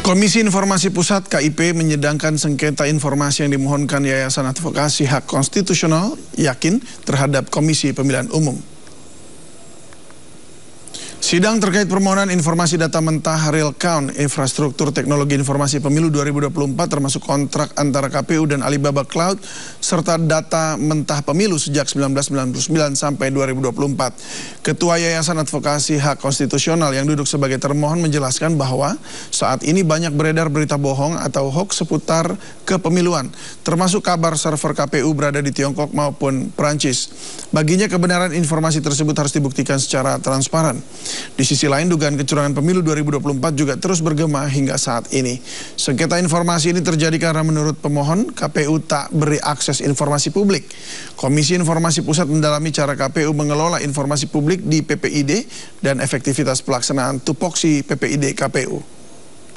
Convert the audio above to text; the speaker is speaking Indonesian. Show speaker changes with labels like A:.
A: Komisi Informasi Pusat KIP menyedangkan sengketa informasi yang dimohonkan Yayasan Advokasi Hak Konstitusional yakin terhadap Komisi Pemilihan Umum. Sidang terkait permohonan informasi data mentah real count infrastruktur teknologi informasi pemilu 2024 termasuk kontrak antara KPU dan Alibaba Cloud serta data mentah pemilu sejak 1999 sampai 2024. Ketua Yayasan Advokasi Hak Konstitusional yang duduk sebagai termohon menjelaskan bahwa saat ini banyak beredar berita bohong atau hoax seputar kepemiluan termasuk kabar server KPU berada di Tiongkok maupun Perancis. Baginya kebenaran informasi tersebut harus dibuktikan secara transparan. Di sisi lain dugaan kecurangan pemilu 2024 juga terus bergema hingga saat ini. Sengketa informasi ini terjadi karena menurut pemohon KPU tak beri akses informasi publik. Komisi Informasi Pusat mendalami cara KPU mengelola informasi publik di PPID dan efektivitas pelaksanaan tupoksi PPID KPU.